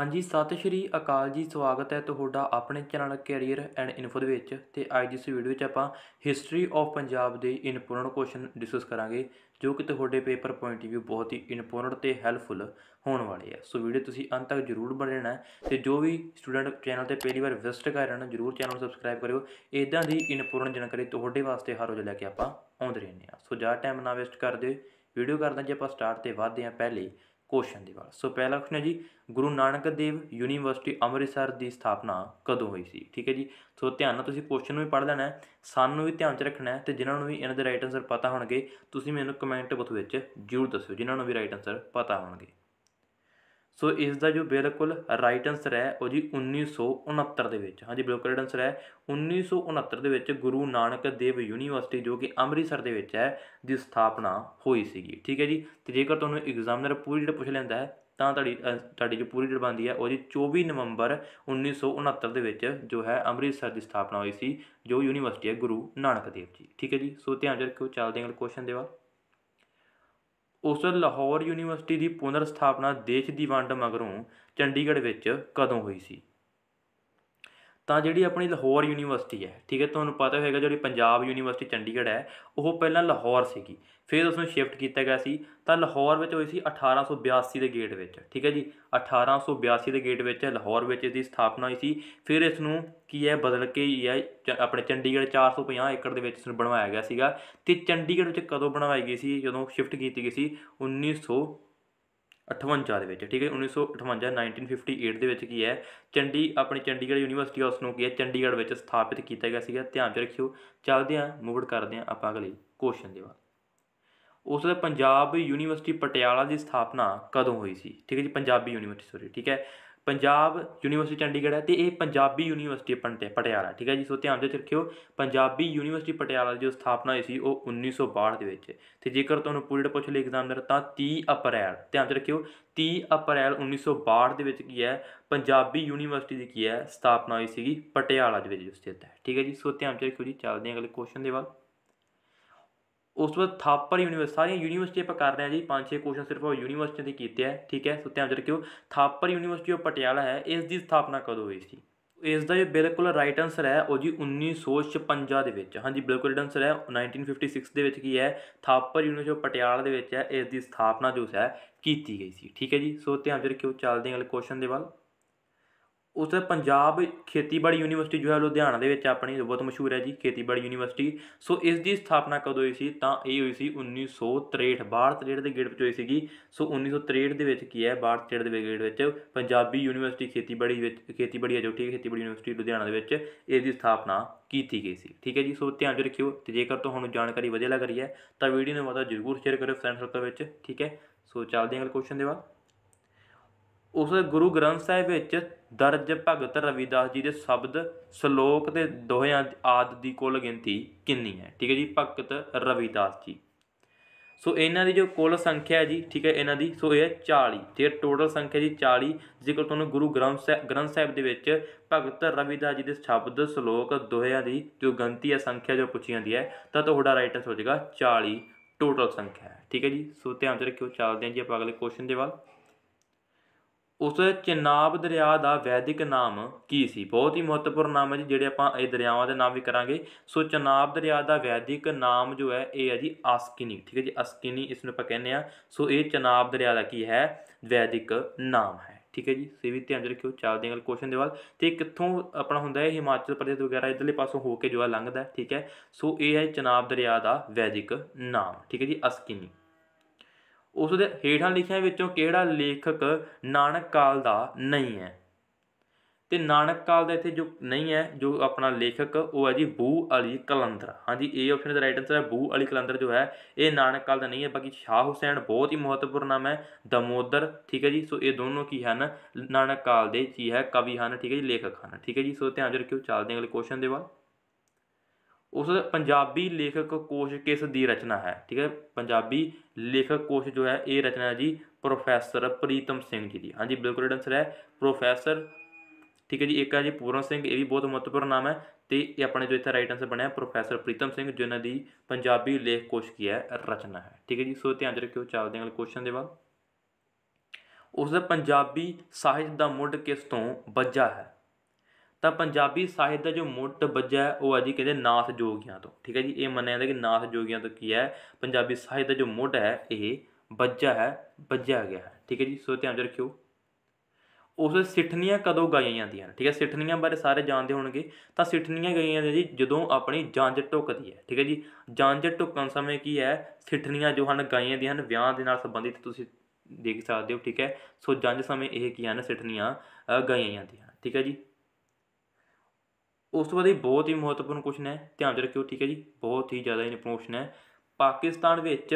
ਹਾਂਜੀ ਸਤਿ ਸ਼੍ਰੀ ਅਕਾਲ ਜੀ ਸਵਾਗਤ ਹੈ ਤੁਹਾਡਾ ਆਪਣੇ ਚੈਨਲ ਕੈਰੀਅਰ ਐਂਡ ਇਨਫੋ ਦੇ ਵਿੱਚ ਤੇ ਅੱਜ ਇਸ ਵੀਡੀਓ ਵਿੱਚ ਆਪਾਂ ਹਿਸਟਰੀ ਆਫ ਪੰਜਾਬ ਦੇ ਇੰਪੋਰਟੈਂਟ ਕੁਐਸਚਨ ਡਿਸਕਸ ਕਰਾਂਗੇ ਜੋ ਕਿ ਤੁਹਾਡੇ ਪੇਪਰ ਪੁਆਇੰਟ ਵੀ ਬਹੁਤ ਹੀ ਇੰਪੋਰਟੈਂਟ ਤੇ ਹੈਲਪਫੁਲ ਹੋਣ ਵਾਲੇ ਆ ਸੋ ਵੀਡੀਓ ਤੁਸੀਂ ਅੰਤ ਤੱਕ ਜਰੂਰ ਬਣ ਰਹਿਣਾ ਤੇ ਜੋ ਵੀ ਸਟੂਡੈਂਟ ਚੈਨਲ ਤੇ ਪਹਿਲੀ ਵਾਰ ਵਿਜ਼ਿਟ ਕਰ ਰਹੇ ਹਨ ਜਰੂਰ ਚੈਨਲ ਨੂੰ ਸਬਸਕ੍ਰਾਈਬ ਕਰਿਓ ਇਦਾਂ ਦੀ ਇੰਪੋਰਟੈਂਟ ਜਾਣਕਾਰੀ ਤੁਹਾਡੇ ਵਾਸਤੇ ਹਰ ਰੋਜ਼ ਲੈ ਕੇ ਆਪਾਂ ਆਉਂਦੇ ਰਹਿੰਦੇ ਆ ਸੋ ਜ਼ਿਆਦਾ ਟਾਈਮ ਨਾ ਵੇਸਟ ਕਰਦੇ ਵੀਡੀਓ ਕਰਦੇ ਜੇ ਆਪਾਂ ਸਟਾਰਟ ਤੇ ਵਧਦੇ ਆ ਪਹਿਲੇ ਕੁਐਸਚਨ ਦੇ ਵਾਰ ਸੋ ਪਹਿਲਾ ਕੁਐਸਚਨ ਹੈ ਜੀ ਗੁਰੂ ਨਾਨਕ ਦੇਵ ਯੂਨੀਵਰਸਿਟੀ ਅੰਮ੍ਰਿਤਸਰ ਦੀ ਸਥਾਪਨਾ ਕਦੋਂ ਹੋਈ ਸੀ ਠੀਕ ਹੈ ਜੀ ਸੋ ਧਿਆਨ ਨਾਲ ਤੁਸੀਂ ਕੁਐਸਚਨ ਨੂੰ ਵੀ ਪੜ੍ਹ ਲੈਣਾ ਹੈ ਸਾਨੂੰ ਵੀ ਧਿਆਨ 'ਚ ਰੱਖਣਾ ਹੈ ਤੇ ਜਿਨ੍ਹਾਂ ਨੂੰ ਵੀ ਇਹਨਾਂ ਦੇ ਰਾਈਟ ਆਨਸਰ ਪਤਾ ਹੋਣਗੇ ਤੁਸੀਂ ਮੈਨੂੰ ਕਮੈਂਟ ਬਾਕਸ ਵਿੱਚ ਜ਼ਰੂਰ ਦੱਸਿਓ ਜਿਨ੍ਹਾਂ ਨੂੰ ਵੀ ਰਾਈਟ ਆਨਸਰ ਪਤਾ ਹੋਣਗੇ ਸੋ ਇਸ ਦਾ ਜੋ ਬਿਲਕੁਲ ਰਾਈਟ ਆਨਸਰ ਹੈ ਉਹ ਜੀ 1969 ਦੇ ਵਿੱਚ ਹਾਂਜੀ ਬਿਲਕੁਲ ਰਾਈਟ ਆਨਸਰ ਹੈ 1969 ਦੇ ਵਿੱਚ ਗੁਰੂ ਨਾਨਕ ਦੇਵ ਯੂਨੀਵਰਸਿਟੀ ਜੋ ਕਿ ਅੰਮ੍ਰਿਤਸਰ ਦੇ ਵਿੱਚ ਹੈ ਦੀ ਸਥਾਪਨਾ ਹੋਈ ਸੀਗੀ ਠੀਕ ਹੈ ਜੀ ਤੇ ਜੇਕਰ ਤੁਹਾਨੂੰ ਐਗਜ਼ਾਮਨਰ ਪੂਰੀ ਜਿਹੜਾ ਪੁੱਛ ਲੈਂਦਾ ਹੈ ਤਾਂ ਤੁਹਾਡੀ ਤੁਹਾਡੀ ਜੋ ਪੂਰੀ ਜਿਹੜੀ ਬਣਦੀ ਹੈ ਉਹ ਜੀ 24 ਨਵੰਬਰ 1969 ਦੇ ਵਿੱਚ ਜੋ ਹੈ ਅੰਮ੍ਰਿਤਸਰ ਦੀ ਸਥਾਪਨਾ ਹੋਈ ਸੀ ਜੋ ਯੂਨੀਵਰਸਿਟੀ ਹੈ ਗੁਰੂ ਨਾਨਕ ਦੇਵ ਜੀ ਠੀਕ ਹੈ ਜੀ ਸੋ ਧਿਆਨ ਰੱਖਿਓ ਚੱਲਦੇ ਹਾਂ ਅਗਲੇ ਕੁਐਸਚਨ ਦੇ ਵੱਲ ਉਸ ਲਾਹੌਰ ਯੂਨੀਵਰਸਿਟੀ ਦੀ ਪੁਨਰ ਸਥਾਪਨਾ ਦੇਸ਼ ਦੀ ਵੰਡ ਮਗਰੋਂ ਚੰਡੀਗੜ੍ਹ ਵਿੱਚ ਕਦੋਂ ਹੋਈ ਸੀ ਤਾਂ ਜਿਹੜੀ ਆਪਣੀ ਲਾਹੌਰ ਯੂਨੀਵਰਸਿਟੀ ਹੈ ਠੀਕ ਹੈ ਤੁਹਾਨੂੰ ਪਤਾ ਹੋਏਗਾ ਜਿਹੜੀ ਪੰਜਾਬ ਯੂਨੀਵਰਸਿਟੀ ਚੰਡੀਗੜ੍ਹ ਹੈ ਉਹ ਪਹਿਲਾਂ ਲਾਹੌਰ ਸੀਗੀ ਫਿਰ ਉਸ ਨੂੰ ਸ਼ਿਫਟ ਕੀਤਾ ਗਿਆ ਸੀ ਤਾਂ ਲਾਹੌਰ ਵਿੱਚ ਹੋਈ ਸੀ 1882 ਦੇ ਗੇਟ ਵਿੱਚ ਠੀਕ ਹੈ ਜੀ 1882 ਦੇ ਗੇਟ ਵਿੱਚ ਲਾਹੌਰ ਵਿੱਚ ਇਸ ਦੀ ਸਥਾਪਨਾ ਹੋਈ ਸੀ ਫਿਰ ਇਸ ਨੂੰ ਕੀ ਹੈ ਬਦਲ ਕੇ ਹੀ ਹੈ ਆਪਣੇ ਚੰਡੀਗੜ੍ਹ 450 ਏਕੜ ਦੇ ਵਿੱਚ ਇਸ ਨੂੰ ਬਣਵਾਇਆ ਗਿਆ ਸੀਗਾ ਤੇ ਚੰਡੀਗੜ੍ਹ ਵਿੱਚ ਕਦੋਂ ਬਣਵਾਈ ਗਈ ਸੀ ਜਦੋਂ ਸ਼ਿਫਟ ਕੀਤੀ ਗਈ ਸੀ 1900 58 ਦੇ ਵਿੱਚ ਠੀਕ ਹੈ 1958 1958 ਦੇ ਵਿੱਚ ਕੀ ਹੈ ਚੰਡੀ ਆਪਣੀ ਚੰਡੀਗੜ੍ਹ ਯੂਨੀਵਰਸਿਟੀ ਉਸ ਨੂੰ ਕੀ ਹੈ ਚੰਡੀਗੜ੍ਹ ਵਿੱਚ ਸਥਾਪਿਤ ਕੀਤਾ ਗਿਆ ਸੀਗਾ ਧਿਆਨ ਚ ਰੱਖਿਓ ਚੱਲਦੇ ਆ ਮੂਵਡ ਕਰਦੇ ਆ ਆਪਾਂ ਅਗਲੇ ਕੁਐਸਚਨ ਦੇ ਵੱਲ ਉਸ ਦਾ ਪੰਜਾਬ ਯੂਨੀਵਰਸਿਟੀ ਪਟਿਆਲਾ ਦੀ ਸਥਾਪਨਾ ਕਦੋਂ ਹੋਈ ਸੀ ਠੀਕ ਹੈ ਜੀ ਪੰਜਾਬੀ ਯੂਨੀਵਰਸਿਟੀ ਸੋਰੀ ਠੀਕ ਹੈ ਪੰਜਾਬ ਯੂਨੀਵਰਸਿਟੀ ਚੰਡੀਗੜ੍ਹ ਹੈ ਤੇ ਇਹ ਪੰਜਾਬੀ ਯੂਨੀਵਰਸਿਟੀ ਪਟਿਆਲਾ ਠੀਕ ਹੈ ਜੀ ਸੋ ਧਿਆਨ ਦੇ ਰੱਖਿਓ ਪੰਜਾਬੀ ਯੂਨੀਵਰਸਿਟੀ ਪਟਿਆਲਾ ਦੀ ਜੋ ਸਥਾਪਨਾ ਹੋਈ ਸੀ ਉਹ 1962 ਦੇ ਵਿੱਚ ਤੇ ਜੇਕਰ ਤੁਹਾਨੂੰ ਪੂਰੀ ਪੁੱਛ ਲਈ ਐਗਜ਼ਾਮ ਦਾ ਤਾਂ 30 ਅਪ੍ਰੈਲ ਧਿਆਨ ਦੇ ਰੱਖਿਓ 30 ਅਪ੍ਰੈਲ 1962 ਦੇ ਵਿੱਚ ਕੀ ਹੈ ਪੰਜਾਬੀ ਯੂਨੀਵਰਸਿਟੀ ਦੀ ਕੀ ਹੈ ਸਥਾਪਨਾ ਹੋਈ ਸੀਗੀ ਪਟਿਆਲਾ ਦੇ ਵਿੱਚ ਸਥਿਤ ਹੈ ਠੀਕ ਹੈ ਜੀ ਸੋ ਧਿਆਨ ਚ ਰੱਖਿਓ ਜੀ ਚੱਲਦੇ ਹਾਂ ਅਗਲੇ ਕੁਐਸਚਨ ਦੇ ਵੱਲ ਉਸ ਤੋਂ ਬਾਅਦ ਥਾਪਰ ਯੂਨੀਵਰਸਿਟੀ ਸਾਰੀਆਂ ਯੂਨੀਵਰਸਿਟੀ ਆਪਾਂ ਕਰ ਰਹੇ ਆ ਜੀ ਪੰਜ ਛੇ ਕੁਐਸਚਨ ਸਿਰਫ ਉਹ ਯੂਨੀਵਰਸਿਟੀ ਦੇ ਕੀਤੇ ਆ ਠੀਕ ਹੈ ਸੋ ਧਿਆਨ ਰੱਖਿਓ ਥਾਪਰ ਯੂਨੀਵਰਸਿਟੀ ਆਫ ਪਟਿਆਲਾ ਹੈ ਇਸ ਦੀ ਸਥਾਪਨਾ ਕਦੋਂ ਹੋਈ ਸੀ ਇਸ ਦਾ ਜੋ ਬਿਲਕੁਲ ਰਾਈਟ ਆਨਸਰ ਹੈ ਉਹ ਜੀ 1956 ਦੇ ਵਿੱਚ ਹਾਂਜੀ ਬਿਲਕੁਲ ਰਾਈਟ ਆਨਸਰ ਹੈ 1956 ਦੇ ਵਿੱਚ ਕੀ ਹੈ ਥਾਪਰ ਯੂਨੀਵਰਸਿਟੀ ਆਫ ਪਟਿਆਲਾ ਦੇ ਵਿੱਚ ਹੈ ਇਸ ਦੀ ਸਥਾਪਨਾ ਜੋ ਹੈ ਕੀਤੀ ਗਈ ਸੀ ਠੀਕ ਹੈ ਜੀ ਸੋ ਧਿਆਨ ਰੱਖਿਓ ਚੱਲਦੇ ਹਾਂ ਅਗਲੇ ਕੁਐਸਚਨ ਦੇ ਵੱਲ ਉਸ ਪੰਜਾਬ ਖੇਤੀਬਾੜੀ ਯੂਨੀਵਰਸਿਟੀ ਜੋ ਹੈ ਲੁਧਿਆਣਾ ਦੇ ਵਿੱਚ ਆਪਣੀ ਬਹੁਤ ਮਸ਼ਹੂਰ ਹੈ ਜੀ ਖੇਤੀਬਾੜੀ ਯੂਨੀਵਰਸਿਟੀ ਸੋ ਇਸ ਦੀ ਸਥਾਪਨਾ ਕਦੋਂ ਹੋਈ ਸੀ ਤਾਂ ਇਹ ਹੋਈ ਸੀ 1963 62 ਦੇ ਗੇੜ ਵਿੱਚ ਹੋਈ ਸੀਗੀ ਸੋ 1963 ਦੇ ਵਿੱਚ ਕੀ ਹੈ 62 ਦੇ ਗੇੜ ਵਿੱਚ ਪੰਜਾਬੀ ਯੂਨੀਵਰਸਿਟੀ ਖੇਤੀਬਾੜੀ ਵਿੱਚ ਖੇਤੀਬਾੜੀ ਹੈ ਜੋ ਠੀਕ ਖੇਤੀਬਾੜੀ ਯੂਨੀਵਰਸਿਟੀ ਲੁਧਿਆਣਾ ਦੇ ਵਿੱਚ ਇਸ ਦੀ ਸਥਾਪਨਾ ਕੀਤੀ ਗਈ ਸੀ ਠੀਕ ਹੈ ਜੀ ਸੋ ਧਿਆਨ ਚ ਰੱਖਿਓ ਤੇ ਜੇਕਰ ਤੁਹਾਨੂੰ ਜਾਣਕਾਰੀ ਵਧੀਆ ਲੱਗ ਰਹੀ ਹੈ ਤਾਂ ਵੀਡੀਓ ਨੂੰ ਵਾਦਾ ਜ਼ਰੂਰ ਸ਼ੇਅਰ ਕਰਿਓ ਫਰੈਂਡ ਸਰਕਲ ਵਿੱਚ ਠੀਕ ਹੈ ਸੋ ਚੱਲਦੇ ਹਾਂ ਅਗਲੇ ਕੁਐਸਚਨ ਦੇ ਵੱਲ ਉਸ ਗੁਰੂ ਗ੍ਰੰਥ ਸਾਹਿਬ ਵਿੱਚ ਦਰਜ ਭਗਤ ਰਵਿਦਾਸ ਜੀ ਦੇ ਸ਼ਬਦ ਸ਼ਲੋਕ ਦੇ ਦੋਹਿਆਂ ਆਦ ਦੀ ਕੁੱਲ ਗਿਣਤੀ ਕਿੰਨੀ ਹੈ ਠੀਕ ਹੈ ਜੀ ਭਗਤ ਰਵਿਦਾਸ ਜੀ ਸੋ ਇਹਨਾਂ ਦੀ ਜੋ ਕੁੱਲ ਸੰਖਿਆ ਜੀ ਠੀਕ ਹੈ ਇਹਨਾਂ ਦੀ ਸੋ ਇਹ ਹੈ 40 ਤੇ ਟੋਟਲ ਸੰਖਿਆ ਜੀ 40 ਜੇਕਰ ਤੁਹਾਨੂੰ ਗੁਰੂ ਗ੍ਰੰਥ ਸਾਹਿਬ ਗ੍ਰੰਥ ਸਾਹਿਬ ਦੇ ਵਿੱਚ ਭਗਤ ਰਵਿਦਾਸ ਜੀ ਦੇ ਸ਼ਬਦ ਸ਼ਲੋਕ ਦੋਹਿਆਂ ਦੀ ਜੋ ਗਿਣਤੀ ਹੈ ਸੰਖਿਆ ਜੋ ਪੁੱਛੀ ਜਾਂਦੀ ਹੈ ਤਾਂ ਤੁਹਾਡਾ ਰਾਈਟ ਆਨਸਰ ਹੋ ਜਾਏਗਾ 40 ਟੋਟਲ ਸੰਖਿਆ ਠੀਕ ਹੈ ਜੀ ਸੋ ਧਿਆਨ ਚ ਰੱਖਿਓ ਚੱਲਦੇ ਹਾਂ ਜੀ ਆਪਾਂ ਅਗਲੇ ਕੁਐਸਚਨ ਦੇ ਵੱਲ ਉਸ ਚਨਾਬ ਦਰਿਆ ਦਾ ਵੈਦਿਕ ਨਾਮ ਕੀ ਸੀ ਬਹੁਤ ਹੀ ਮਹੱਤਵਪੂਰਨ ਨਾਮ ਹੈ ਜੀ ਜਿਹੜੇ ਆਪਾਂ ਇਹ ਦਰਿਆਵਾਂ ਦੇ ਨਾਮ ਵੀ ਕਰਾਂਗੇ ਸੋ ਚਨਾਬ ਦਰਿਆ ਦਾ ਵੈਦਿਕ ਨਾਮ ਜੋ ਹੈ ਇਹ ਹੈ ਜੀ ਅਸਕਿਨੀ ਠੀਕ ਹੈ ਜੀ ਅਸਕਿਨੀ ਇਸ ਨੂੰ ਆਪਾਂ ਕਹਿੰਦੇ ਆ ਸੋ ਇਹ ਚਨਾਬ ਦਰਿਆ ਦਾ ਕੀ ਹੈ ਵੈਦਿਕ ਨਾਮ ਹੈ ਠੀਕ ਹੈ ਜੀ ਸੇ ਵੀ ਧਿਆਨ ਰੱਖਿਓ ਚੱਲਦੇ ਹਾਂ ਕੁਐਸਚਨ ਦੇ ਵੱਲ ਤੇ ਕਿੱਥੋਂ ਆਪਣਾ ਹੁੰਦਾ ਹੈ ਹਿਮਾਚਲ ਪ੍ਰਦੇਸ਼ ਵਗੈਰਾ ਇਧਰਲੇ ਪਾਸੋਂ ਹੋ ਕੇ ਜੋ ਹੈ ਲੰਘਦਾ ਠੀਕ ਹੈ ਸੋ ਇਹ ਹੈ ਚਨਾਬ ਦਰਿਆ ਦਾ ਵੈਦਿਕ ਨਾਮ ਠੀਕ ਹੈ ਜੀ ਅਸਕਿਨੀ ਉਸ ਦੇ ਹੇਠਾਂ ਲਿਖਿਆਂ ਵਿੱਚੋਂ ਕਿਹੜਾ ਲੇਖਕ ਨਾਨਕ ਕਾਲ ਦਾ ਨਹੀਂ ਹੈ ਤੇ ਨਾਨਕ ਕਾਲ ਦਾ ਇੱਥੇ ਜੋ ਨਹੀਂ ਹੈ ਜੋ ਆਪਣਾ ਲੇਖਕ ਉਹ ਹੈ ਜੀ ਬੂ ਅਲੀ ਕਲੰਦਰ ਹਾਂਜੀ ਏ ਆਪਸ਼ਨ ਦਾ ਰਾਈਟ ਆਨਸਰ ਹੈ ਬੂ ਅਲੀ ਕਲੰਦਰ ਜੋ ਹੈ ਇਹ ਨਾਨਕ ਕਾਲ ਦਾ ਨਹੀਂ ਹੈ ਬਾਕੀ ਸ਼ਾਹ ਹੁਸੈਨ ਬਹੁਤ ਹੀ ਮਹੱਤਵਪੂਰਨ ਨਾਮ ਹੈ ਦਮੋਦਰ ਠੀਕ ਹੈ ਜੀ ਸੋ ਇਹ ਦੋਨੋਂ ਕੀ ਹਨ ਨਾਨਕ ਕਾਲ ਦੇ ਕੀ ਹੈ ਕਵੀ ਹਨ ਠੀਕ ਹੈ ਜੀ ਲੇਖਕ ਹਨ ਠੀਕ ਹੈ ਜੀ ਸੋ ਧਿਆਨ ਰੱਖਿਓ ਚੱਲਦੇ ਅਗਲੇ ਕੁਐਸਚਨ ਦੇ ਵੱਲ ਉਸ ਪੰਜਾਬੀ ਲੇਖਕ ਕੋਸ਼ ਕਿਸ ਦੀ ਰਚਨਾ ਹੈ ਠੀਕ ਹੈ ਪੰਜਾਬੀ ਲੇਖਕ ਕੋਸ਼ ਜੋ ਹੈ ਇਹ ਰਚਨਾ ਜੀ ਪ੍ਰੋਫੈਸਰ ਪ੍ਰੀਤਮ ਸਿੰਘ ਜੀ ਦੀ ਹਾਂਜੀ ਬਿਲਕੁਲ ਰਾਈਟ ਆਨਸਰ ਹੈ ਪ੍ਰੋਫੈਸਰ ਠੀਕ ਹੈ ਜੀ ਇੱਕ ਹੈ ਜੀ ਪੂਰਨ ਸਿੰਘ ਇਹ ਵੀ ਬਹੁਤ ਮਹੱਤਵਪੂਰਨ ਨਾਮ ਹੈ ਤੇ ਇਹ ਆਪਣੇ ਜੋ ਇੱਥੇ ਰਾਈਟ ਆਨਸਰ ਬਣਿਆ ਪ੍ਰੋਫੈਸਰ ਪ੍ਰੀਤਮ ਸਿੰਘ ਜਿਨ੍ਹਾਂ ਦੀ ਪੰਜਾਬੀ ਲੇਖ ਕੋਸ਼ ਕੀ ਹੈ ਰਚਨਾ ਹੈ ਠੀਕ ਹੈ ਜੀ ਸੋ ਧਿਆਨ ਰੱਖਿਓ ਚੱਲਦੇ ਹਾਂ ਅਗਲੇ ਕੁਐਸਚਨ ਦੇ ਵੱਲ ਉਸ ਦਾ ਪੰਜਾਬੀ ਸਾਹਿਤ ਦਾ ਮੁੱਢ ਕਿਸ ਤੋਂ ਵੱਜਾ ਹੈ ਤਾਂ ਪੰਜਾਬੀ ਸਾਹਿਤ ਦਾ ਜੋ ਮੁੱਢ ਵੱਜਿਆ ਉਹ ਆ ਜੀ ਕਹਿੰਦੇ ਨਾਥ ਜੋਗੀਆਂ ਤੋਂ ਠੀਕ ਹੈ ਜੀ ਇਹ ਮੰਨਿਆ ਜਾਂਦਾ ਕਿ ਨਾਥ ਜੋਗੀਆਂ ਤੋਂ ਕੀ ਹੈ ਪੰਜਾਬੀ ਸਾਹਿਤ ਦਾ ਜੋ ਮੁੱਢ ਹੈ ਇਹ ਵੱਜਾ ਹੈ ਵੱਜਿਆ ਗਿਆ ਹੈ ਠੀਕ ਹੈ ਜੀ ਸੋ ਧਿਆਨ ਰੱਖਿਓ ਉਸ ਸਿੱਠਣੀਆਂ ਕਦੋਂ ਗਾਈਆਂ ਜਾਂਦੀਆਂ ਨੇ ਠੀਕ ਹੈ ਸਿੱਠਣੀਆਂ ਬਾਰੇ ਸਾਰੇ ਜਾਣਦੇ ਹੋਣਗੇ ਤਾਂ ਸਿੱਠਣੀਆਂ ਗਾਈਆਂ ਜਾਂਦੀਆਂ ਜੀ ਜਦੋਂ ਆਪਣੀ ਜਾਂਜ ਟੁੱਕਦੀ ਹੈ ਠੀਕ ਹੈ ਜੀ ਜਾਂਜ ਟੁੱਕਣ ਸਮੇਂ ਕੀ ਹੈ ਸਿੱਠਣੀਆਂ ਜੋ ਹਨ ਗਾਈਆਂ ਜਾਂਦੀਆਂ ਹਨ ਵਿਆਹ ਦੇ ਨਾਲ ਸੰਬੰਧਿਤ ਤੁਸੀਂ ਦੇਖ ਸਕਦੇ ਹੋ ਠੀਕ ਹੈ ਸੋ ਜਾਂਜ ਸਮੇਂ ਇਹ ਕੀ ਹਨ ਸਿੱਠਣੀਆਂ ਗਾਈਆਂ ਜਾਂਦੀਆਂ ਠੀਕ ਹੈ ਜੀ ਉਸ ਤੋਂ ਬਾਅਦ ਇਹ ਬਹੁਤ ਹੀ ਮਹੱਤਵਪੂਰਨ ਕੁਐਸਚਨ ਹੈ ਧਿਆਨ ਦੇ ਰੱਖਿਓ ਠੀਕ ਹੈ ਜੀ ਬਹੁਤ ਹੀ ਜ਼ਿਆਦਾ ਇੰਪੋਰਟੈਂਟ ਹੈ ਪਾਕਿਸਤਾਨ ਵਿੱਚ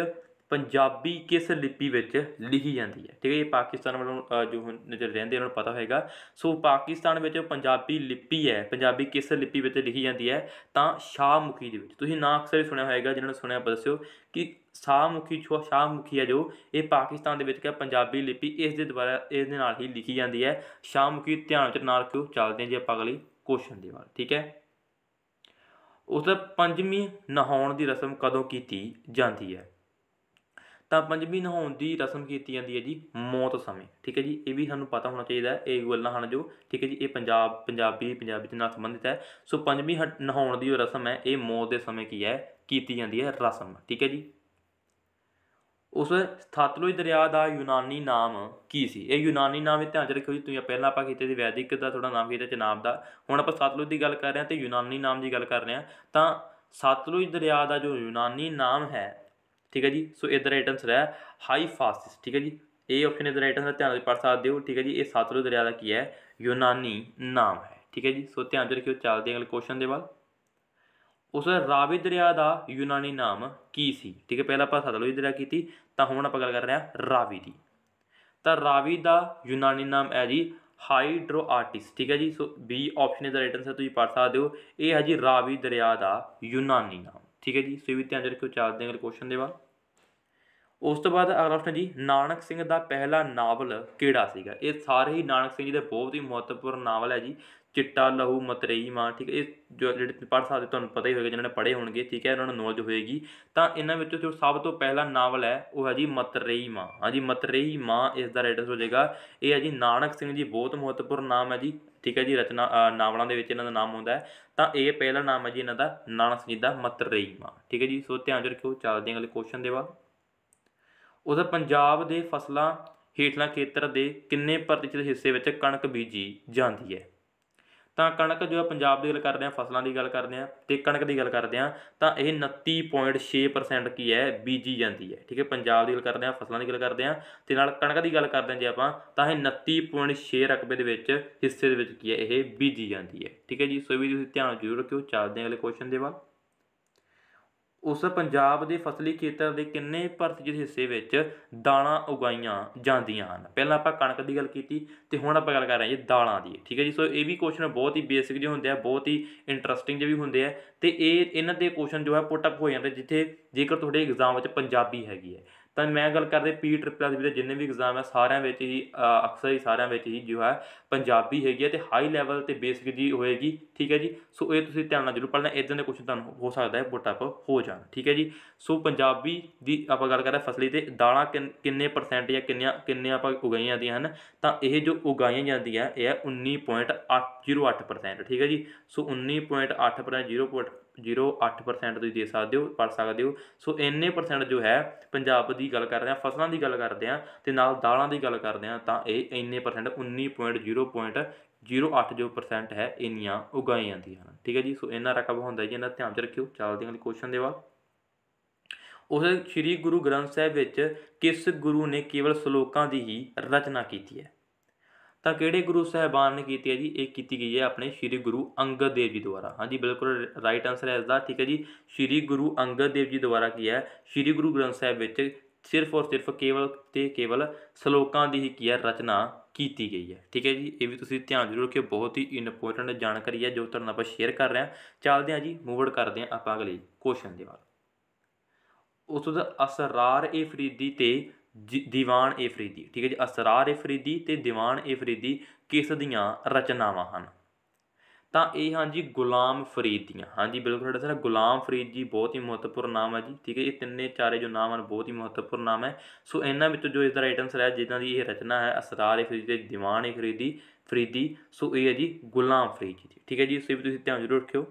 ਪੰਜਾਬੀ ਕਿਸ ਲਿਪੀ ਵਿੱਚ ਲਿਖੀ ਜਾਂਦੀ ਹੈ ਠੀਕ ਹੈ ਇਹ ਪਾਕਿਸਤਾਨ ਵੱਲੋਂ ਜੋ ਨਜ਼ਰ ਰਹਿੰਦੇ ਉਹਨਾਂ ਨੂੰ ਪਤਾ ਹੋਏਗਾ ਸੋ ਪਾਕਿਸਤਾਨ ਵਿੱਚ ਪੰਜਾਬੀ ਲਿਪੀ ਹੈ ਪੰਜਾਬੀ ਕਿਸ ਲਿਪੀ ਵਿੱਚ ਲਿਖੀ ਜਾਂਦੀ ਹੈ ਤਾਂ ਸ਼ਾਹਮੁਖੀ ਦੇ ਵਿੱਚ ਤੁਸੀਂ ਨਾਂ ਅਕਸਰ ਹੀ ਸੁਣਿਆ ਹੋਏਗਾ ਜਿਨ੍ਹਾਂ ਨੇ ਸੁਣਿਆ ਦੱਸਿਓ ਕਿ ਸ਼ਾਹਮੁਖੀ ਛੋ ਸ਼ਾਹਮੁਖੀ ਹੈ ਜੋ ਇਹ ਪਾਕਿਸਤਾਨ ਦੇ ਵਿੱਚ ਕਿ ਪੰਜਾਬੀ ਲਿਪੀ ਇਸ ਦੇ ਦੁਆਰਾ ਇਸ ਦੇ ਨਾਲ ਹੀ ਲਿਖੀ ਜਾਂਦੀ ਹੈ ਸ਼ਾਹਮੁਖੀ ਧਿਆਨ ਵਿੱਚ ਨਾਲ ਰੱਖਿਓ ਚੱਲਦੇ ਹਾਂ ਜੀ ਆਪਾਂ ਅਗਲੀ ਕੁਐਸਚਨ ਦੇ ਵਾਰ ਠੀਕ ਹੈ ਉਸ ਦਾ ਪੰਜਵੀਂ ਨਹਾਉਣ ਦੀ ਰਸਮ ਕਦੋਂ ਕੀਤੀ ਜਾਂਦੀ ਹੈ ਤਾਂ ਪੰਜਵੀਂ ਨਹਾਉਣ ਦੀ ਰਸਮ ਕੀਤੀ ਜਾਂਦੀ ਹੈ ਜੀ ਮੌਤ ਸਮੇਂ ਠੀਕ ਹੈ ਜੀ ਇਹ ਵੀ ਸਾਨੂੰ ਪਤਾ ਹੋਣਾ ਚਾਹੀਦਾ ਹੈ ਇਹ ਗੱਲਾਂ ਹਨ ਜੋ ਠੀਕ ਹੈ ਜੀ ਇਹ ਪੰਜਾਬ ਪੰਜਾਬੀ ਪੰਜਾਬੀ ਦੇ ਨਾਲ ਸੰਬੰਧਿਤ ਹੈ ਸੋ ਪੰਜਵੀਂ ਨਹਾਉਣ ਦੀ ਰਸਮ ਹੈ ਇਹ ਮੌਤ ਦੇ ਸਮੇਂ ਕੀ ਹੈ ਕੀਤੀ ਜਾਂਦੀ ਹੈ ਰਸਮ ਠੀਕ ਹੈ ਜੀ ਉਸ ਸਤਲੁਜ ਦਰਿਆ ਦਾ ਯੂਨਾਨੀ ਨਾਮ ਕੀ ਸੀ ਇਹ ਯੂਨਾਨੀ ਨਾਮ ਇਹ ਧਿਆਨ ਚ ਰੱਖਿਓ ਜੀ ਤੁਸੀਂ ਪਹਿਲਾਂ ਆਪਾਂ ਕੀਤੇ ਸੀ ਵੈਦਿਕ ਦਾ ਥੋੜਾ ਨਾਮ ਕੀਤਾ ਚਨਾਬ ਦਾ ਹੁਣ ਆਪਾਂ ਸਤਲੁਜ ਦੀ ਗੱਲ ਕਰ ਰਹੇ ਹਾਂ ਤੇ ਯੂਨਾਨੀ ਨਾਮ ਦੀ ਗੱਲ ਕਰ ਰਹੇ ਹਾਂ ਤਾਂ ਸਤਲੁਜ ਦਰਿਆ ਦਾ ਜੋ ਯੂਨਾਨੀ ਨਾਮ ਹੈ ਠੀਕ ਹੈ ਜੀ ਸੋ ਇਧਰ ਰਾਈਟ ਆਨਸਰ ਹੈ ਹਾਈ ਫਾਸਿਸ ਠੀਕ ਹੈ ਜੀ ਇਹ ਆਪਸ਼ਨ ਇਧਰ ਰਾਈਟ ਆਨਸਰ ਧਿਆਨ ਨਾਲ ਪੜ੍ਹ ਸਕਦੇ ਹੋ ਠੀਕ ਹੈ ਜੀ ਇਹ ਸਤਲੁਜ ਦਰਿਆ ਦਾ ਕੀ ਹੈ ਯੂਨਾਨੀ ਨਾਮ ਹੈ ਠੀਕ ਹੈ ਜੀ ਸੋ ਧਿਆਨ ਚ ਰੱਖਿਓ ਚੱਲਦੇ ਹਾਂ ਅਗਲੇ ਕੁਐਸਚਨ ਦੇ ਵੱਲ ਉਸ ਰਾਵੀ ਦਰਿਆ ਦਾ ਯੂਨਾਨੀ ਨਾਮ ਕੀ ਸੀ ਠੀਕ ਹੈ ਪਹਿਲਾਂ ਆਪਾਂ ਸਤਲੁਜ ਦਰਿਆ ਕੀਤੀ ਤਾਂ ਹੁਣ ਆਪਾਂ ਗੱਲ ਕਰ ਰਹੇ ਹਾਂ ਰਾਵੀ ਦੀ ਤਾਂ ਰਾਵੀ ਦਾ ਯੂਨਾਨੀ ਨਾਮ ਹੈ ਜੀ ਹਾਈਡਰੋਆਰਟਿਸ ਠੀਕ ਹੈ ਜੀ ਸੋ ਬੀ ਆਪਸ਼ਨ ਦਾ ਰਾਈਟ ਆਨਸਰ ਤੁਸੀਂ ਪੜ੍ਹ ਸਕਦੇ ਹੋ ਇਹ ਹੈ ਜੀ ਰਾਵੀ ਦਰਿਆ ਦਾ ਯੂਨਾਨੀ ਨਾਮ ਠੀਕ ਹੈ ਜੀ ਸੋ ਇਹ ਵੀ ਧਿਆਨ ਰੱਖਿਓ ਚਾਰ ਦੇ ਅਗਲੇ ਕੁਐਸਚਨ ਦੇ ਬਾਅਦ ਉਸ ਤੋਂ ਬਾਅਦ ਅਗਲਾ ਪ੍ਰਸ਼ਨ ਜੀ ਨਾਨਕ ਸਿੰਘ ਦਾ ਪਹਿਲਾ ਨਾਵਲ ਕਿਹੜਾ ਸੀਗਾ ਇਹ ਸਾਰੇ ਹੀ ਨਾਨਕ ਸਿੰਘ ਜੀ ਦੇ ਬਹੁਤ ਹੀ ਮਹੱਤਵਪੂਰਨ ਨਾਵਲ ਹੈ ਜੀ ਚਿੱਟਾ ਲਹੂ ਮਤਰੇਈ ਮਾਂ ਠੀਕ ਹੈ ਇਹ ਜੋ ਜਿਹੜੇ ਪੜ੍ਹ ਸਕਦੇ ਤੁਹਾਨੂੰ ਪਤਾ ਹੀ ਹੋਵੇਗਾ ਜਿਨ੍ਹਾਂ ਨੇ ਪੜ੍ਹੇ ਹੋਣਗੇ ਠੀਕ ਹੈ ਉਹਨਾਂ ਨੂੰ ਨੌਲੇਜ ਹੋਏਗੀ ਤਾਂ ਇਹਨਾਂ ਵਿੱਚੋਂ ਜੋ ਸਭ ਤੋਂ ਪਹਿਲਾ ਨਾਵਲ ਹੈ ਉਹ ਹੈ ਜੀ ਮਤਰੇਈ ਮਾਂ ਹਾਂ ਜੀ ਮਤਰੇਈ ਮਾਂ ਇਸ ਦਾ ਰਾਈਟਰ ਹੋ ਜਾਏਗਾ ਇਹ ਹੈ ਜੀ ਨਾਨਕ ਸਿੰਘ ਜੀ ਬਹੁਤ ਮਹੱਤਵਪੂਰਨ ਨਾਮ ਹੈ ਜੀ ਠੀਕ ਹੈ ਜੀ ਰਚਨਾ ਨਾਵਲਾਂ ਦੇ ਵਿੱਚ ਇਹਨਾਂ ਦਾ ਨਾਮ ਹੁੰਦਾ ਹੈ ਤਾਂ ਇਹ ਪਹਿਲਾ ਨਾਮ ਹੈ ਜੀ ਇਹਨਾਂ ਦਾ ਨਾਨਕ ਸਿੰਘ ਦਾ ਮਤਰੇਈ ਮਾਂ ਠੀਕ ਹੈ ਜੀ ਸੋ ਧਿਆਨ ਜਰ ਕਿਉਂ ਚੱਲਦੇ ਹਾਂ ਅਗਲੇ ਕੁਐਸਚਨ ਦੇ ਵੱਲ ਉਹਦਾ ਪੰਜਾਬ ਦੇ ਫਸਲਾਂ ਹੇਠਲਾ ਖੇਤਰ ਦੇ ਕਿੰਨੇ ਪ੍ਰਤੀਸ਼ਤ ਹਿੱਸੇ ਵਿੱਚ ਕਣਕ ਬੀਜੀ ਜਾਂਦੀ ਹੈ ਤਾਂ ਕਣਕ ਜੋ ਪੰਜਾਬ ਦੀ ਗੱਲ ਕਰਦੇ ਆ ਫਸਲਾਂ ਦੀ ਗੱਲ ਕਰਦੇ ਆ ਤੇ ਕਣਕ ਦੀ ਗੱਲ ਕਰਦੇ ਆ ਤਾਂ ਇਹ 29.6% ਕੀ ਹੈ ਬੀਜੀ ਜਾਂਦੀ ਹੈ ਠੀਕ ਹੈ ਪੰਜਾਬ ਦੀ ਗੱਲ ਕਰਦੇ ਆ ਫਸਲਾਂ ਦੀ ਗੱਲ ਕਰਦੇ ਆ ਤੇ ਨਾਲ ਕਣਕ ਦੀ ਗੱਲ ਕਰਦੇ ਆ ਜੇ ਆਪਾਂ ਤਾਂ ਇਹ 29.6 ਰਕਬੇ ਦੇ ਵਿੱਚ ਹਿੱਸੇ ਦੇ ਵਿੱਚ ਕੀ ਹੈ ਇਹ ਬੀਜੀ ਜਾਂਦੀ ਹੈ ਠੀਕ ਹੈ ਜੀ ਸੋ ਵੀ ਤੁਸੀਂ ਧਿਆਨ ਜ਼ਰੂਰ ਰੱਖਿਓ ਚੱਲਦੇ ਆ ਅਗਲੇ ਕੁਐਸਚਨ ਦੇ ਵੱਲ ਉਸ ਪੰਜਾਬ ਦੇ ਫਸਲੀ ਖੇਤਰ ਦੇ ਕਿੰਨੇ ਪ੍ਰਤੀਸ਼ਤ ਹਿੱਸੇ ਵਿੱਚ ਦਾਣਾ ਉਗਾਈਆਂ ਜਾਂਦੀਆਂ ਹਨ ਪਹਿਲਾਂ ਆਪਾਂ ਕਣਕ ਦੀ ਗੱਲ ਕੀਤੀ ਤੇ ਹੁਣ ਆਪਾਂ ਗੱਲ ਕਰ ਰਹੇ ਹਾਂ ਜੀ ਦਾਲਾਂ ਦੀ ਠੀਕ ਹੈ ਜੀ ਸੋ ਇਹ ਵੀ ਕੁਐਸਚਨ ਬਹੁਤ ਹੀ ਬੇਸਿਕ ਜਿਹੇ ਹੁੰਦੇ ਆ ਬਹੁਤ ਹੀ ਇੰਟਰਸਟਿੰਗ ਜਿਹੇ ਵੀ ਹੁੰਦੇ ਆ ਤੇ ਇਹ ਇਹਨਾਂ ਦੇ ਕੁਐਸਚਨ ਜੋ ਹੈ ਪੁੱਟ ਅਪ ਹੋ ਜਾਂਦੇ ਜਿੱਥੇ ਜੇਕਰ ਤੁਹਾਡੇ ਐਗਜ਼ਾਮ ਵਿੱਚ ਪੰਜਾਬੀ ਹੈਗੀ ਹੈ ਤਾਂ ਮੈਂ ਗੱਲ ਕਰਦੇ ਪੀ ਟ੍ਰਿਪਲ ਐਸ ਦੇ ਵਿੱਚ ਜਿੰਨੇ ਵੀ ਐਗਜ਼ਾਮ ਹੈ ਸਾਰਿਆਂ ਵਿੱਚ ਹੀ ਅਕਸਰ ਹੀ ਸਾਰਿਆਂ ਵਿੱਚ ਹੀ ਜੋ ਹੈ ਪੰਜਾਬੀ ਹੈਗੀ ਹੈ ਤੇ ਹਾਈ ਲੈਵਲ ਤੇ ਬੇਸਿਕ ਜੀ ਹੋਏਗੀ ਠੀਕ ਹੈ ਜੀ ਸੋ ਇਹ ਤੁਸੀਂ ਧਿਆਨ ਨਾਲ ਜ਼ਰੂਰ ਪੜਨਾ ਇਦਾਂ ਦੇ ਕੁਝ ਤੁਹਾਨੂੰ ਹੋ ਸਕਦਾ ਹੈ ਪੁੱਟ ਅਪ ਹੋ ਜਾਣ ਠੀਕ ਹੈ ਜੀ ਸੋ ਪੰਜਾਬੀ ਦੀ ਆਪਾਂ ਗੱਲ ਕਰਦੇ ਫਸਲੀ ਤੇ ਦਾਲਾਂ ਕਿੰਨੇ ਪਰਸੈਂਟ ਜਾਂ ਕਿੰਨੀਆਂ ਕਿੰਨੇ ਆਪਾਂ ਉਗਾਈਆਂ ਜਾਂਦੀਆਂ ਹਨ ਤਾਂ ਇਹ ਜੋ ਉਗਾਈਆਂ ਜਾਂਦੀਆਂ ਇਹ ਹੈ 19.808% ਠੀਕ ਹੈ ਜੀ ਸੋ 19.8% 0. 0.08% ਤੁਸੀਂ ਦੇ ਸਕਦੇ ਹੋ ਪੜ ਸਕਦੇ ਹੋ ਸੋ ਇੰਨੇ ਪਰਸੈਂਟ ਜੋ ਹੈ ਪੰਜਾਬ ਦੀ ਗੱਲ ਕਰ ਰਹੇ ਆ ਫਸਲਾਂ ਦੀ ਗੱਲ ਕਰਦੇ ਆ ਤੇ ਨਾਲ ਦਾਲਾਂ ਦੀ ਗੱਲ ਕਰਦੇ ਆ ਤਾਂ ਇਹ ਇੰਨੇ ਪਰਸੈਂਟ 19.0.08 ਜੋ ਪਰਸੈਂਟ ਹੈ ਇੰਨੀਆਂ ਉਗਾਈ ਜਾਂਦੀਆਂ ਹਨ ਠੀਕ ਹੈ ਜੀ ਸੋ ਇੰਨਾ ਰਕਬ ਹੁੰਦਾ ਜੀ ਇਹਨਾਂ ਧਿਆਨ ਚ ਰੱਖਿਓ ਚੱਲਦੇ ਹਾਂ ਕੁਐਸਚਨ ਦੇ ਵੱਲ ਉਸ ਸ੍ਰੀ ਗੁਰੂ ਗ੍ਰੰਥ ਸਾਹਿਬ ਵਿੱਚ ਕਿਸ ਗੁਰੂ ਨੇ ਕੇਵਲ ਸ਼ਲੋਕਾਂ ਦੀ ਹੀ ਰਚਨਾ ਕੀਤੀ ਹੈ ਤਾਂ ਕਿਹੜੇ ਗੁਰੂ ਸਹਿਬਾਨ ਨੇ ਕੀਤੀ ਹੈ ਜੀ ਇਹ ਕੀਤੀ ਗਈ ਹੈ ਆਪਣੇ ਸ੍ਰੀ ਗੁਰੂ ਅੰਗਦ ਦੇਵ ਜੀ ਦੁਆਰਾ ਹਾਂਜੀ ਬਿਲਕੁਲ ਰਾਈਟ ਆਨਸਰ ਹੈ ਇਸ ਦਾ ਠੀਕ ਹੈ ਜੀ ਸ੍ਰੀ ਗੁਰੂ ਅੰਗਦ ਦੇਵ ਜੀ ਦੁਆਰਾ ਕੀ ਹੈ ਸ੍ਰੀ ਗੁਰੂ ਗ੍ਰੰਥ ਸਾਹਿਬ ਵਿੱਚ ਸਿਰਫ ਔਰ ਸਿਰਫ ਕੇਵਲ ਤੇ ਕੇਵਲ ਸ਼ਲੋਕਾਂ ਦੀ ਹੀ ਕੀ ਹੈ ਰਚਨਾ ਕੀਤੀ ਗਈ ਹੈ ਠੀਕ ਹੈ ਜੀ ਇਹ ਵੀ ਤੁਸੀਂ ਧਿਆਨ ਜ਼ਰੂਰ ਰੱਖਿਓ ਬਹੁਤ ਹੀ ਇੰਪੋਰਟੈਂਟ ਜਾਣਕਾਰੀ ਹੈ ਜੋ ਤੁਹਾਨੂੰ ਆਪਾਂ ਸ਼ੇਅਰ ਕਰ ਰਹੇ ਹਾਂ ਚੱਲਦੇ ਹਾਂ ਜੀ ਮੂਵਡ ਕਰਦੇ ਹਾਂ ਆਪਾਂ ਅਗਲੇ ਕੁਐਸਚਨ ਦੇ ਵੱਲ ਉਸ ਤੋਂ ਅਸਰਾਰ ਇਹ ਫਰੀਦੀ ਤੇ ਦੀਵਾਨ ਏ ਫਰੀਦੀ ਠੀਕ ਹੈ ਜੀ ਅਸਰਾਰ ਏ ਫਰੀਦੀ ਤੇ ਦੀਵਾਨ ਏ ਫਰੀਦੀ ਕਿਸ ਦੀਆਂ ਰਚਨਾਵਾਂ ਹਨ ਤਾਂ ਇਹ ਹਾਂ ਜੀ ਗੁਲਾਮ ਫਰੀਦ ਦੀਆਂ ਹਾਂ ਜੀ ਬਿਲਕੁਲ ਤੁਹਾਡਾ ਸਾਰਾ ਗੁਲਾਮ ਫਰੀਦ ਜੀ ਬਹੁਤ ਹੀ ਮਹੱਤਵਪੂਰਨ ਨਾਮ ਹੈ ਜੀ ਠੀਕ ਹੈ ਇਹ ਤਿੰਨੇ ਚਾਰੇ ਜੋ ਨਾਮ ਹਨ ਬਹੁਤ ਹੀ ਮਹੱਤਵਪੂਰਨ ਨਾਮ ਹੈ ਸੋ ਇਹਨਾਂ ਵਿੱਚੋਂ ਜੋ ਇਸ ਦਾ ਰਾਈਟ ਆਨਸਰ ਹੈ ਜਿੱਦਾਂ ਦੀ ਇਹ ਰਚਨਾ ਹੈ ਅਸਰਾਰ ਏ ਫਰੀਦੀ ਤੇ ਦੀਵਾਨ ਏ ਫਰੀਦੀ ਫਰੀਦੀ ਸੋ ਇਹ ਹੈ ਜੀ ਗੁਲਾਮ ਫਰੀਦ ਜੀ ਠੀਕ ਹੈ ਜੀ ਇਸ ਵੀ ਤੁਸੀਂ ਧਿਆਨ ਜ਼ਰੂਰ ਰੱਖਿਓ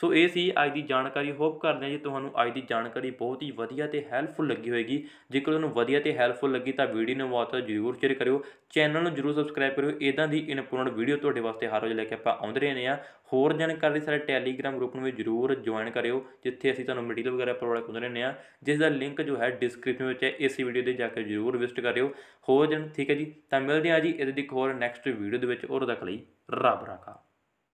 ਸੋ ਇਹ ਸੀ ਅੱਜ ਦੀ ਜਾਣਕਾਰੀ ਹੋਪ ਕਰਦੇ ਹਾਂ ਜੀ ਤੁਹਾਨੂੰ ਅੱਜ ਦੀ ਜਾਣਕਾਰੀ ਬਹੁਤ ਹੀ ਵਧੀਆ ਤੇ ਹੈਲਪਫੁਲ ਲੱਗੀ ਹੋਏਗੀ ਜੇਕਰ ਤੁਹਾਨੂੰ ਵਧੀਆ ਤੇ ਹੈਲਪਫੁਲ ਲੱਗੀ ਤਾਂ ਵੀਡੀਓ ਨੂੰ ਬਹੁਤ ਜ਼ਰੂਰ ਸ਼ੇਅਰ ਕਰਿਓ ਚੈਨਲ ਨੂੰ ਜ਼ਰੂਰ ਸਬਸਕ੍ਰਾਈਬ ਕਰਿਓ ਇਦਾਂ ਦੀ ਇਨਪੋਰਟੈਂਟ ਵੀਡੀਓ ਤੁਹਾਡੇ ਵਾਸਤੇ ਹਰ ਰੋਜ਼ ਲੈ ਕੇ ਆਪਾਂ ਆਉਂਦੇ ਰਹਿੰਦੇ ਆ ਹੋਰ ਜਾਣਕਾਰੀ ਸਾਰੇ ਟੈਲੀਗ੍ਰam ਗਰੁੱਪ ਨੂੰ ਵੀ ਜ਼ਰੂਰ ਜੁਆਇਨ ਕਰਿਓ ਜਿੱਥੇ ਅਸੀਂ ਤੁਹਾਨੂੰ ਮਟੀਰੀਅਲ ਵਗੈਰਾ ਪ੍ਰੋਵਾਈਡ ਕਰਦੇ ਰਹਿੰਦੇ ਆ ਜਿਸ ਦਾ ਲਿੰਕ ਜੋ ਹੈ ਡਿਸਕ੍ਰਿਪਸ਼ਨ ਵਿੱਚ ਹੈ ਇਸ ਵੀਡੀਓ ਦੇ ਜਾ ਕੇ ਜ਼ਰੂਰ ਵਿਜ਼ਿਟ ਕਰਿਓ ਹੋਰ ਜਣ ਠੀਕ ਹੈ ਜੀ ਤਾਂ ਮਿਲਦੇ ਆ ਜੀ ਇਹਦੇ ਦੀ ਹੋਰ ਨੈਕਸਟ ਵੀਡੀਓ ਦੇ ਵਿੱਚ ਔਰ ਤੱਕ ਲਈ ਰੱਬ ਰਾਖਾ